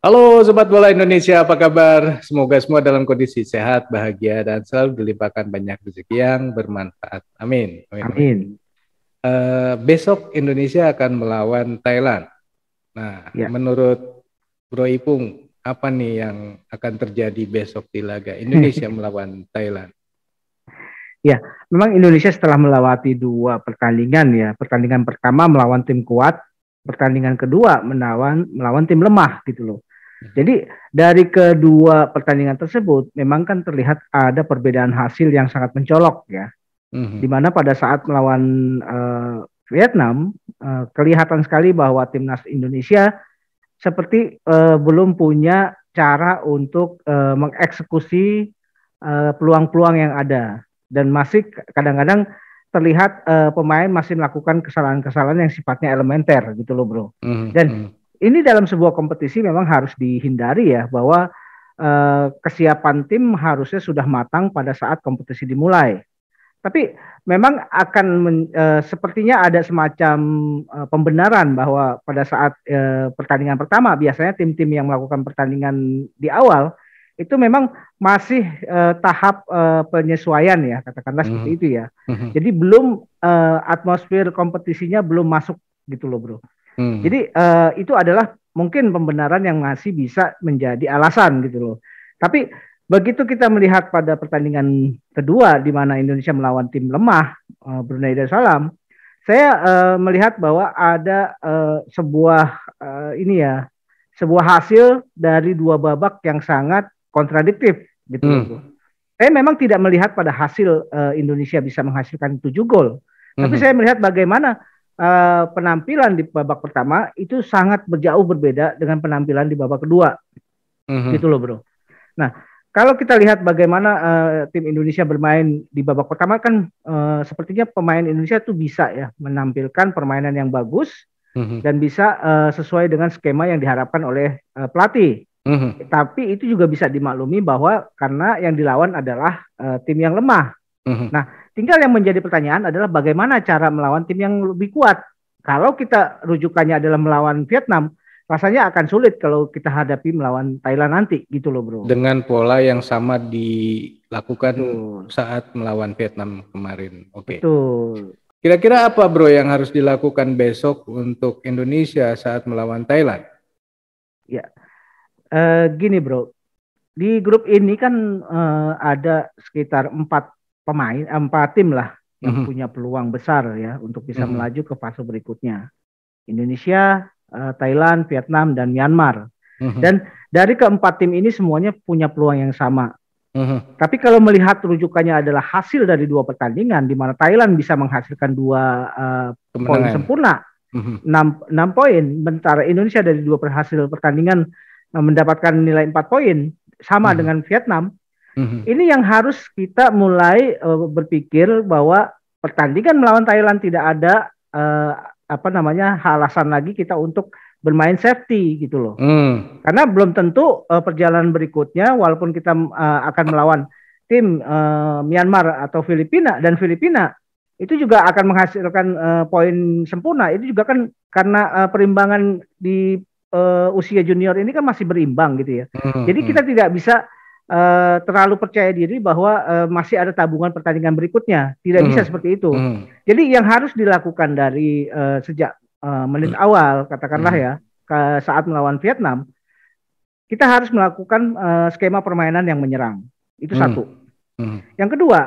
Halo Sobat Bola Indonesia, apa kabar? Semoga semua dalam kondisi sehat, bahagia, dan selalu dilimpahkan banyak rezeki yang bermanfaat. Amin. Amin. Amin. Uh, besok Indonesia akan melawan Thailand. Nah, ya. menurut Bro Ipung, apa nih yang akan terjadi besok di laga Indonesia melawan Thailand? Ya, memang Indonesia setelah melewati dua pertandingan ya, pertandingan pertama melawan tim kuat, pertandingan kedua menawan melawan tim lemah gitu loh. Hmm. Jadi dari kedua pertandingan tersebut memang kan terlihat ada perbedaan hasil yang sangat mencolok ya. Mm-hmm. Dimana pada saat melawan uh, Vietnam uh, kelihatan sekali bahwa timnas Indonesia seperti uh, belum punya cara untuk uh, mengeksekusi uh, peluang-peluang yang ada dan masih kadang-kadang terlihat uh, pemain masih melakukan kesalahan-kesalahan yang sifatnya elementer gitu loh bro. Mm-hmm. Dan hmm ini dalam sebuah kompetisi memang harus dihindari ya bahwa eh, kesiapan tim harusnya sudah matang pada saat kompetisi dimulai. Tapi memang akan men, eh, sepertinya ada semacam eh, pembenaran bahwa pada saat eh, pertandingan pertama biasanya tim-tim yang melakukan pertandingan di awal itu memang masih eh, tahap eh, penyesuaian ya katakanlah mm -hmm. seperti mhm. itu ya. Mm -hmm. Jadi belum eh, atmosfer kompetisinya belum masuk gitu loh bro. Hmm. Jadi uh, itu adalah mungkin pembenaran yang masih bisa menjadi alasan gitu loh. Tapi begitu kita melihat pada pertandingan kedua di mana Indonesia melawan tim lemah uh, Brunei Darussalam, saya uh, melihat bahwa ada uh, sebuah uh, ini ya sebuah hasil dari dua babak yang sangat kontradiktif gitu. Hmm. Saya memang tidak melihat pada hasil uh, Indonesia bisa menghasilkan tujuh gol, hmm. tapi saya melihat bagaimana Eh, penampilan di babak pertama itu sangat berjauh berbeda dengan penampilan di babak kedua. Mm-hmm. Gitu loh, Bro. Nah, kalau kita lihat bagaimana uh, tim Indonesia bermain di babak pertama kan uh, sepertinya pemain Indonesia tuh bisa ya menampilkan permainan yang bagus mm-hmm. dan bisa uh, sesuai dengan skema yang diharapkan oleh uh, pelatih. Mm-hmm. Tapi itu juga bisa dimaklumi bahwa karena yang dilawan adalah uh, tim yang lemah hmm Nah, tinggal yang menjadi pertanyaan adalah bagaimana cara melawan tim yang lebih kuat. Kalau kita rujukannya adalah melawan Vietnam, rasanya akan sulit kalau kita hadapi melawan Thailand nanti gitu loh bro. Dengan pola yang sama dilakukan Betul. saat melawan Vietnam kemarin. Oke. Okay. Kira-kira apa bro yang harus dilakukan besok untuk Indonesia saat melawan Thailand? Ya, uh, gini bro, di grup ini kan uh, ada sekitar empat pemain empat tim lah yang mm -hmm. punya peluang besar ya untuk bisa mm -hmm. melaju ke fase berikutnya. Indonesia, uh, Thailand, Vietnam dan Myanmar. Mm -hmm. Dan dari keempat tim ini semuanya punya peluang yang sama. Mm -hmm. Tapi kalau melihat rujukannya adalah hasil dari dua pertandingan di mana Thailand bisa menghasilkan dua uh, poin sempurna. Mhm. enam -hmm. poin, sementara Indonesia dari dua hasil pertandingan eh, mendapatkan nilai empat poin sama mm -hmm. dengan Vietnam Mm-hmm. Ini yang harus kita mulai uh, berpikir bahwa pertandingan melawan Thailand tidak ada uh, apa namanya alasan lagi kita untuk bermain safety gitu loh. Mm. Karena belum tentu uh, perjalanan berikutnya walaupun kita uh, akan melawan tim uh, Myanmar atau Filipina dan Filipina itu juga akan menghasilkan uh, poin sempurna. Itu juga kan karena uh, perimbangan di uh, usia junior ini kan masih berimbang gitu ya. Mm-hmm. Jadi kita tidak bisa uh, terlalu percaya diri bahwa uh, masih ada tabungan pertandingan berikutnya. Tidak hmm. bisa seperti itu. Hmm. Jadi yang harus dilakukan dari uh, sejak uh, menit hmm. awal katakanlah hmm. ya ke saat melawan Vietnam kita harus melakukan uh, skema permainan yang menyerang. Itu hmm. satu. Hmm. Yang kedua,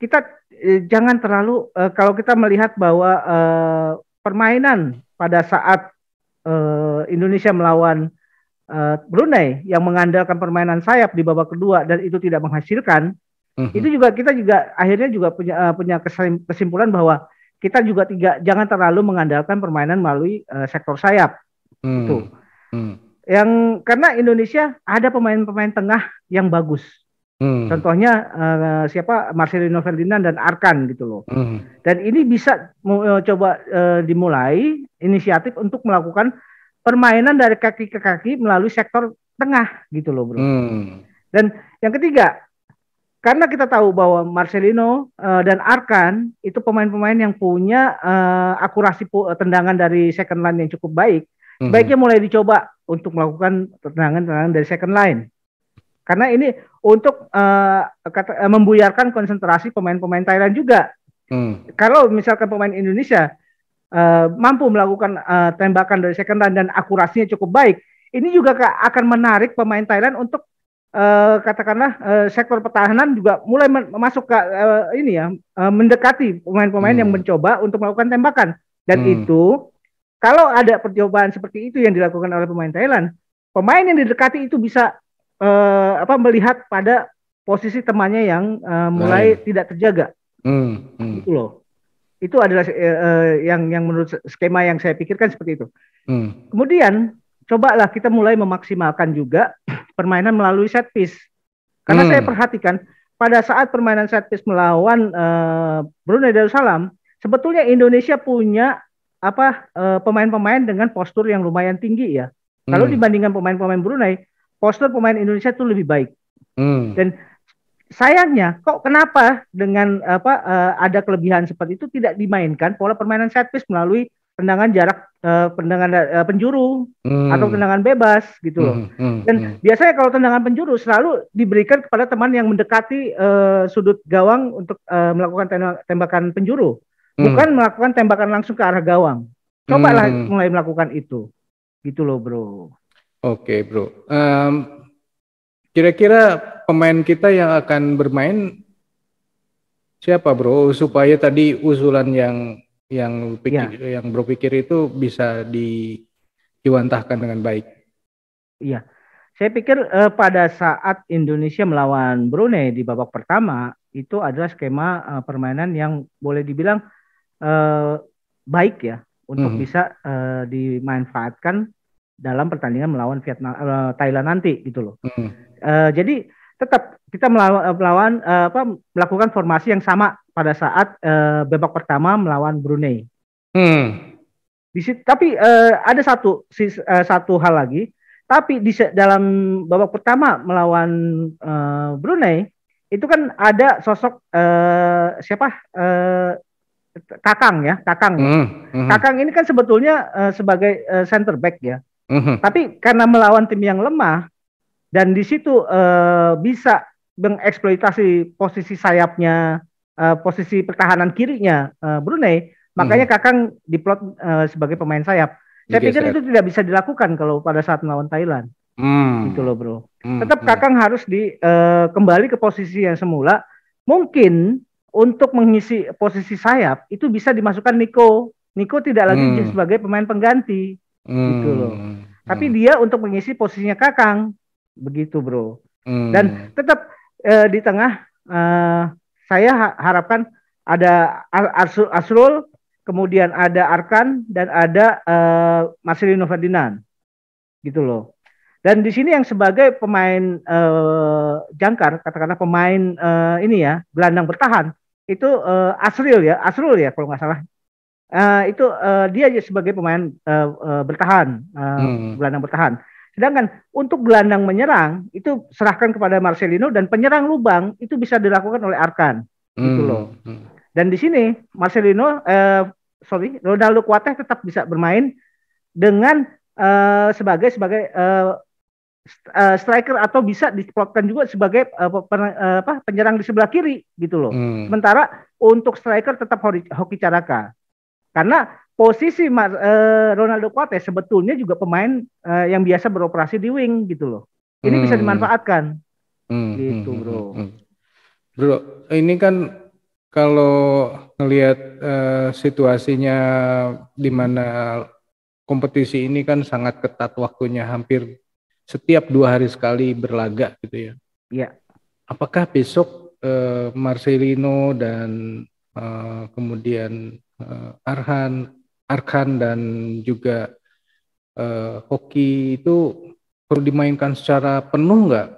kita eh, jangan terlalu eh, kalau kita melihat bahwa eh, permainan pada saat eh, Indonesia melawan uh, Brunei yang mengandalkan permainan sayap di babak kedua dan itu tidak menghasilkan, mm itu juga kita juga akhirnya juga punya uh, punya kesimpulan bahwa kita juga tidak jangan terlalu mengandalkan permainan melalui uh, sektor sayap hmm. itu. Hmm. Yang karena Indonesia ada pemain-pemain tengah yang bagus. Hmm. Contohnya uh, siapa Marcelino Ferdinand dan Arkan gitu loh. Hmm. Dan ini bisa coba uh, dimulai inisiatif untuk melakukan permainan dari kaki ke kaki melalui sektor tengah gitu loh bro. Hmm. Dan yang ketiga, karena kita tahu bahwa Marcelino uh, dan Arkan itu pemain-pemain yang punya uh, akurasi eh, tendangan dari second line yang cukup baik, hmm. baiknya mulai dicoba untuk melakukan tendangan-tendangan dari second line. Karena ini untuk uh, kata, uh, membuyarkan konsentrasi pemain-pemain Thailand juga. Hmm. Kalau misalkan pemain Indonesia Eh, mampu melakukan uh, tembakan dari second run dan akurasinya cukup baik, ini juga akan menarik pemain Thailand untuk uh, katakanlah uh, sektor pertahanan juga mulai masuk ke uh, ini ya uh, mendekati pemain-pemain hmm. yang mencoba untuk melakukan tembakan dan hmm. itu kalau ada percobaan seperti itu yang dilakukan oleh pemain Thailand, pemain yang didekati itu bisa uh, apa melihat pada posisi temannya yang uh, mulai tidak terjaga. Hmm. Hmm. Itu loh itu adalah uh, yang yang menurut skema yang saya pikirkan seperti itu. Hmm. Kemudian cobalah kita mulai memaksimalkan juga permainan melalui set piece. Karena hmm. saya perhatikan pada saat permainan set piece melawan uh, Brunei Darussalam, sebetulnya Indonesia punya apa pemain pemain-pemain dengan postur yang lumayan tinggi ya. Kalau hmm. dibandingkan pemain-pemain Brunei, postur pemain Indonesia itu lebih baik. Hmm. Dan sayangnya kok kenapa dengan apa uh, ada kelebihan seperti itu tidak dimainkan pola permainan set piece melalui tendangan jarak uh, eh, tendangan uh, eh, penjuru hmm. atau tendangan bebas gitu loh. Hmm, hmm, Dan hmm. biasanya kalau tendangan penjuru selalu diberikan kepada teman yang mendekati uh, sudut gawang untuk uh, melakukan tembakan penjuru, hmm. bukan melakukan tembakan langsung ke arah gawang. Cobalah hmm. mulai melakukan itu. Gitu loh, Bro. Oke, okay, Bro. Um, Kira-kira pemain kita yang akan bermain siapa, Bro? Supaya tadi usulan yang yang pikir, ya. yang Bro pikir itu bisa di diwantahkan dengan baik. Iya. Saya pikir eh, pada saat Indonesia melawan Brunei di babak pertama itu adalah skema eh, permainan yang boleh dibilang eh, baik ya untuk -hmm. bisa eh, dimanfaatkan dalam pertandingan melawan Vietnam uh, Thailand nanti gitu loh. Hmm. Uh, jadi tetap kita eh, melawan, melawan uh, apa melakukan formasi yang sama pada saat uh, babak pertama melawan Brunei. Hmm. Di situ, tapi uh, ada satu si uh, satu hal lagi. Tapi di dalam babak pertama melawan uh, Brunei itu kan ada sosok uh, siapa uh, Kakang ya, Kakang. Mm, Hmm. Kakang ini kan sebetulnya uh, sebagai uh, center back ya. Mm-hmm. Tapi karena melawan tim yang lemah dan di situ uh, bisa mengeksploitasi posisi sayapnya, uh, posisi pertahanan kirinya uh, Brunei, makanya mm Kakang diplot uh, sebagai pemain sayap. Saya pikir itu tidak bisa dilakukan kalau pada saat melawan Thailand. Mm. Gitu loh, Bro. Mm, Tetap hmm. Kakang harus di uh, kembali ke posisi yang semula. Mungkin untuk mengisi posisi sayap itu bisa dimasukkan Niko. Niko tidak lagi hmm. sebagai pemain pengganti hmm. gitu loh hmm, hmm. tapi dia untuk mengisi posisinya Kakang begitu bro hmm. dan tetap uh, di tengah uh, saya harapkan ada Asrul, Asrul kemudian ada Arkan dan ada uh, Marcelino Ferdinand gitu loh dan di sini yang sebagai pemain uh, jangkar katakanlah pemain uh, ini ya gelandang bertahan itu uh, Asril ya Asrul ya kalau nggak salah Uh, itu uh, dia sebagai pemain uh, uh, bertahan, uh, hmm. gelandang bertahan. Sedangkan untuk gelandang menyerang itu serahkan kepada Marcelino dan penyerang lubang itu bisa dilakukan oleh Arkan, gitu hmm. gitu loh. Hmm. Dan di sini Marcelino, uh, sorry, Ronaldo Kuateh tetap bisa bermain dengan uh, sebagai sebagai uh, striker atau bisa diplotkan juga sebagai uh, apa, penyerang di sebelah kiri gitu loh. Hmm. Sementara untuk striker tetap Hoki Caraka. Karena posisi Mar eh, Ronaldo Kuate sebetulnya juga pemain uh, yang biasa beroperasi di wing gitu loh. Ini hmm. bisa dimanfaatkan. Hmm. hmm gitu, hmm, Bro. Hmm, hmm. Bro, ini kan kalau ngelihat uh, situasinya di mana kompetisi ini kan sangat ketat waktunya hampir setiap dua hari sekali berlaga gitu ya. Iya. Apakah besok uh, Marcelino dan uh, kemudian uh, Arhan, Arkan dan juga uh, hoki itu perlu dimainkan secara penuh nggak?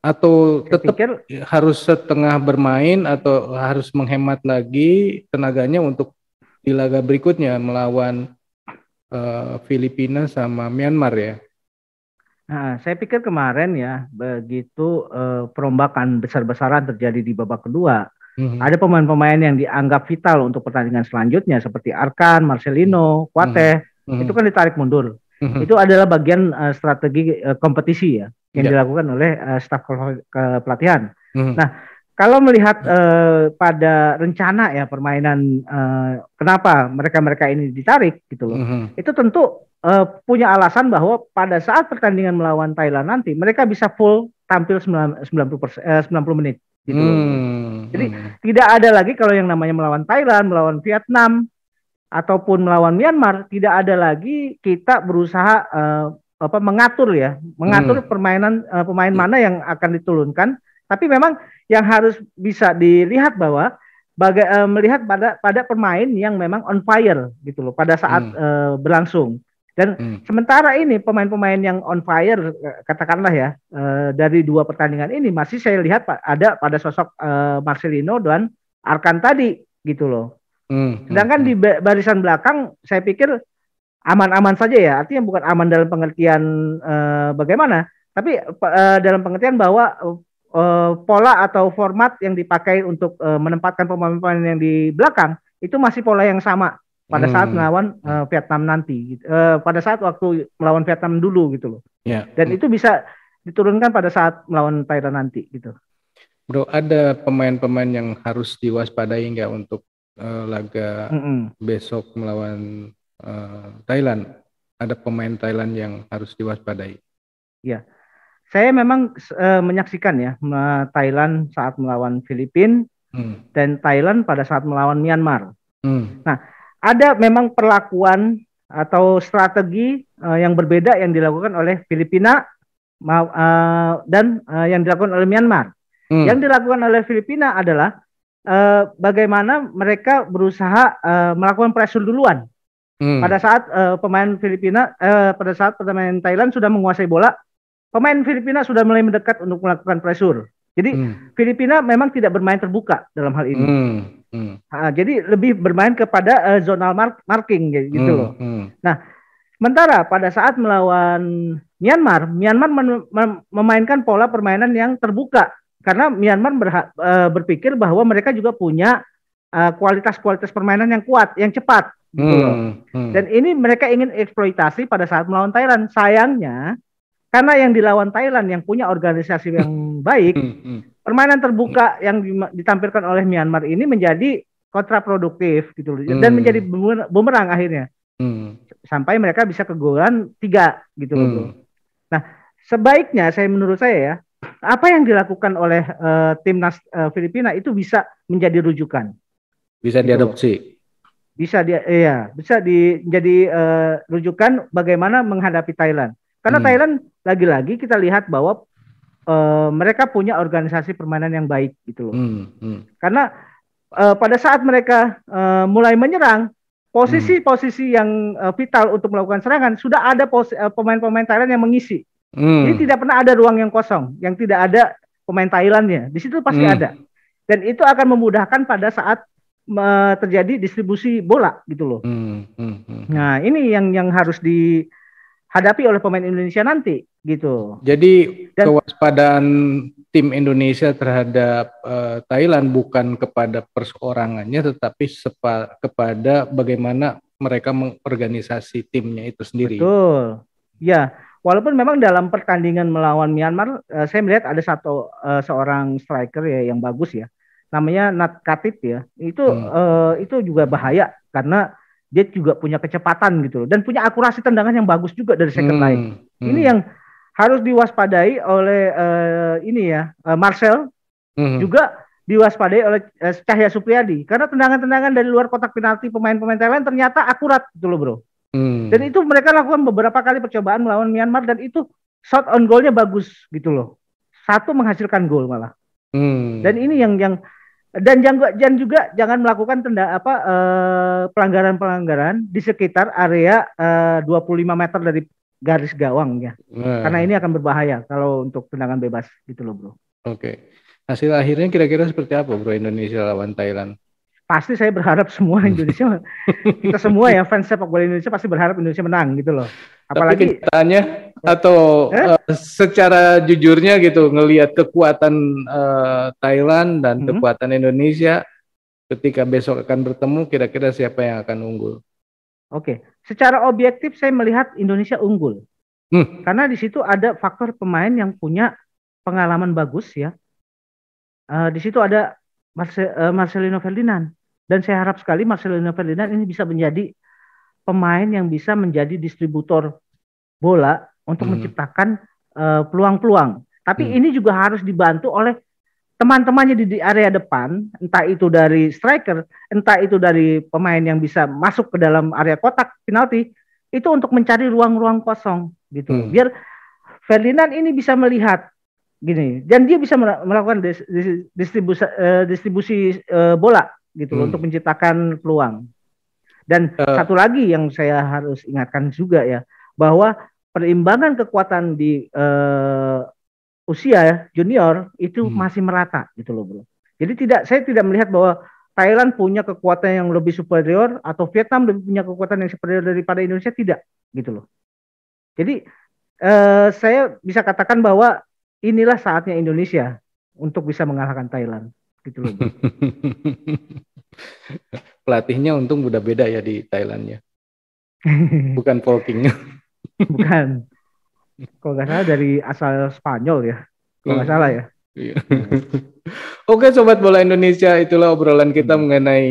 Atau tetap pikir, harus setengah bermain atau harus menghemat lagi tenaganya untuk di laga berikutnya melawan uh, Filipina sama Myanmar ya? Nah, saya pikir kemarin ya begitu uh, perombakan besar-besaran terjadi di babak kedua Hmm. Ada pemain-pemain yang dianggap vital untuk pertandingan selanjutnya seperti Arkan, Marcelino, Kuate, hmm. hmm. itu kan ditarik mundur. Hmm. Itu adalah bagian uh, strategi uh, kompetisi ya yang yeah. dilakukan oleh uh, staf kepelatihan. Hmm. Nah, kalau melihat uh, pada rencana ya permainan uh, kenapa mereka-mereka ini ditarik gitu loh. hmm Itu tentu uh, punya alasan bahwa pada saat pertandingan melawan Thailand nanti mereka bisa full tampil 90 puluh 90 menit gitu. Hmm. Jadi hmm. tidak ada lagi kalau yang namanya melawan Thailand, melawan Vietnam ataupun melawan Myanmar, tidak ada lagi kita berusaha uh, apa mengatur ya, mengatur hmm. permainan uh, pemain hmm. mana yang akan diturunkan. Tapi memang yang harus bisa dilihat bahwa baga uh, melihat pada pada pemain yang memang on fire gitu loh pada saat hmm. uh, berlangsung. Dan hmm. sementara ini pemain-pemain yang on fire katakanlah ya eh, dari dua pertandingan ini masih saya lihat pak ada pada sosok eh, Marcelino dan Arkan tadi gitu loh. Hmm. hmm Sedangkan hmm. di barisan belakang saya pikir aman-aman saja ya. Artinya bukan aman dalam pengertian eh, bagaimana, tapi dalam pengertian bahwa pola atau format yang dipakai untuk menempatkan pemain-pemain yang di belakang itu masih pola yang sama pada hmm. saat melawan uh, Vietnam nanti gitu. uh, pada saat waktu melawan Vietnam dulu gitu loh yeah. dan hmm. itu bisa diturunkan pada saat melawan Thailand nanti gitu Bro ada pemain-pemain yang harus diwaspadai nggak untuk uh, laga mm -mm. besok melawan uh, Thailand ada pemain Thailand yang harus diwaspadai ya saya memang uh, menyaksikan ya Thailand saat melawan Filipina hmm. dan Thailand pada saat melawan Myanmar hmm. nah ada memang perlakuan atau strategi uh, yang berbeda yang dilakukan oleh Filipina uh, dan uh, yang dilakukan oleh Myanmar. Hmm. Yang dilakukan oleh Filipina adalah uh, bagaimana mereka berusaha uh, melakukan pressure duluan. Hmm. Pada saat uh, pemain Filipina, uh, pada saat pemain Thailand sudah menguasai bola, pemain Filipina sudah mulai mendekat untuk melakukan pressure. Jadi hmm. Filipina memang tidak bermain terbuka dalam hal ini. Hmm. Hmm. Nah, jadi lebih bermain kepada uh, zonal mark marking ya, gitu hmm. loh. Hmm. Nah, sementara pada saat melawan Myanmar, Myanmar memainkan pola permainan yang terbuka karena Myanmar uh, berpikir bahwa mereka juga punya eh, kualitas-kualitas uh, permainan yang kuat, yang cepat gitu hmm. Hmm. Dan ini mereka ingin eksploitasi pada saat melawan Thailand. Sayangnya karena yang dilawan Thailand yang punya organisasi yang hmm. baik, hmm, hmm. permainan terbuka yang ditampilkan oleh Myanmar ini menjadi kontraproduktif gitu loh dan menjadi bumerang akhirnya. Sampai mereka bisa kegolan tiga gitu loh. Nah, sebaiknya saya menurut saya ya, apa yang dilakukan oleh uh, timnas uh, Filipina itu bisa menjadi rujukan. Bisa gitu diadopsi. Bisa dia iya, bisa di jadi uh, eh, rujukan bagaimana menghadapi Thailand. Karena hmm. Thailand lagi-lagi kita lihat bahwa e, mereka punya organisasi permainan yang baik gitu loh. Hmm, hmm. Karena e, pada saat mereka e, mulai menyerang, posisi-posisi hmm. yang e, vital untuk melakukan serangan sudah ada pemain-pemain Thailand yang mengisi. Hmm. Jadi tidak pernah ada ruang yang kosong, yang tidak ada pemain Thailandnya. Di situ pasti hmm. ada. Dan itu akan memudahkan pada saat terjadi distribusi bola gitu loh. Hmm. Hmm. Hmm. Nah ini yang yang harus di hadapi oleh pemain Indonesia nanti gitu. Jadi Dan, kewaspadaan tim Indonesia terhadap uh, Thailand bukan kepada perseorangannya tetapi sepa, kepada bagaimana mereka mengorganisasi timnya itu sendiri. Betul. Ya, walaupun memang dalam pertandingan melawan Myanmar uh, saya melihat ada satu uh, seorang striker ya yang bagus ya. Namanya Nat Katip ya. Itu hmm. uh, itu juga bahaya karena dia juga punya kecepatan gitu loh dan punya akurasi tendangan yang bagus juga dari second hmm. line. Hmm. Ini yang harus diwaspadai oleh uh, ini ya uh, Marcel hmm. juga diwaspadai oleh uh, Cahya Supriyadi karena tendangan-tendangan dari luar kotak penalti pemain-pemain Thailand ternyata akurat gitu loh bro. Hmm. Dan itu mereka lakukan beberapa kali percobaan melawan Myanmar dan itu shot on goalnya bagus gitu loh. Satu menghasilkan gol malah. Hmm. Dan ini yang yang dan jangan dan juga jangan melakukan tenda apa eh, pelanggaran-pelanggaran eh, di sekitar area eh, 25 meter dari garis gawang ya. Nah. Karena ini akan berbahaya kalau untuk tendangan bebas gitu loh, Bro. Oke. Okay. Hasil akhirnya kira-kira seperti apa, Bro Indonesia lawan Thailand? pasti saya berharap semua Indonesia kita semua ya fans sepak bola Indonesia pasti berharap Indonesia menang gitu loh. Apalagi tanya eh? atau eh? uh, secara jujurnya gitu ngelihat kekuatan uh, Thailand dan hmm. kekuatan Indonesia ketika besok akan bertemu kira-kira siapa yang akan unggul? Oke, secara objektif saya melihat Indonesia unggul. Hmm. Karena di situ ada faktor pemain yang punya pengalaman bagus ya. Uh, di situ ada Marcelino Ferdinand dan saya harap sekali Marcelino Ferdinand ini bisa menjadi pemain yang bisa menjadi distributor bola untuk hmm. menciptakan eh, peluang-peluang. Uh, Tapi hmm. ini juga harus dibantu oleh teman-temannya di, di area depan, entah itu dari striker, entah itu dari pemain yang bisa masuk ke dalam area kotak penalti, itu untuk mencari ruang-ruang kosong gitu. Hmm. Biar Ferdinand ini bisa melihat gini, dan dia bisa melakukan eh, distribusi, distribusi eh, bola gitu hmm. untuk menciptakan peluang. Dan uh. satu lagi yang saya harus ingatkan juga ya bahwa perimbangan kekuatan di uh, usia ya, junior itu hmm. masih merata gitu loh bro. Jadi tidak saya tidak melihat bahwa Thailand punya kekuatan yang lebih superior atau Vietnam lebih punya kekuatan yang superior daripada Indonesia tidak gitu loh. Jadi uh, saya bisa katakan bahwa inilah saatnya Indonesia untuk bisa mengalahkan Thailand gitu loh. Pelatihnya untung udah beda ya di Thailand ya. Bukan Polking. Bukan. Kalau nggak salah dari asal Spanyol ya. Kalau nggak iya. salah ya. Iya. Oke sobat bola Indonesia, itulah obrolan kita hmm. mengenai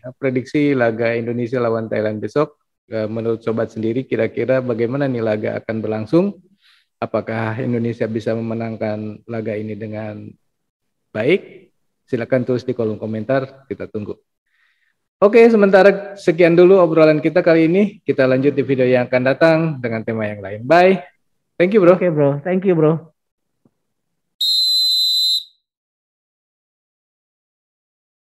eh, prediksi laga Indonesia lawan Thailand besok. Eh, menurut sobat sendiri, kira-kira bagaimana nih laga akan berlangsung? Apakah Indonesia bisa memenangkan laga ini dengan baik Silakan tulis di kolom komentar, kita tunggu. Oke, sementara sekian dulu obrolan kita kali ini. Kita lanjut di video yang akan datang dengan tema yang lain. Bye. Thank you, bro. Oke, okay, bro. Thank you, bro.